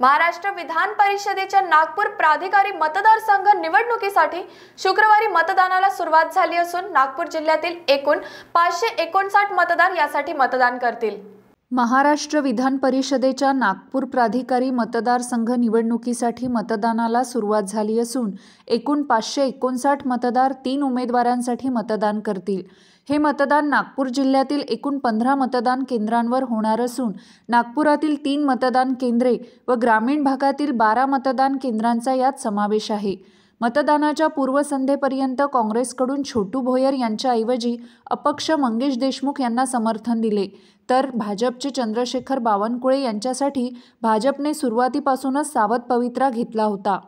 महाराष्ट्र विधान परिषदेच्या नागपूर प्राधिकारी मतदारसंघ निवडणुकीसाठी शुक्रवारी मतदानाला सुरुवात झाली असून नागपूर जिल्ह्यातील एकूण पाचशे एकोणसाठ मतदार यासाठी मतदान करतील महाराष्ट्र विधान परिषदेच्या नागपूर प्राधिकारी मतदारसंघ निवडणुकीसाठी मतदानाला सुरुवात झाली असून एकूण पाचशे एकोणसाठ मतदार तीन उमेदवारांसाठी मतदान करतील हे मतदान नागपूर जिल्ह्यातील एकूण पंधरा मतदान केंद्रांवर होणार असून नागपुरातील तीन मतदान केंद्रे व ग्रामीण भागातील बारा मतदान केंद्रांचा यात समावेश आहे मतदानाच्या पूर्वसंध्येपर्यंत काँग्रेसकडून छोटू भोयर यांच्याऐवजी अपक्ष मंगेश देशमुख यांना समर्थन दिले तर भाजपचे चंद्रशेखर बावनकुळे यांच्यासाठी भाजपने सुरुवातीपासूनच सावध पवित्रा घेतला होता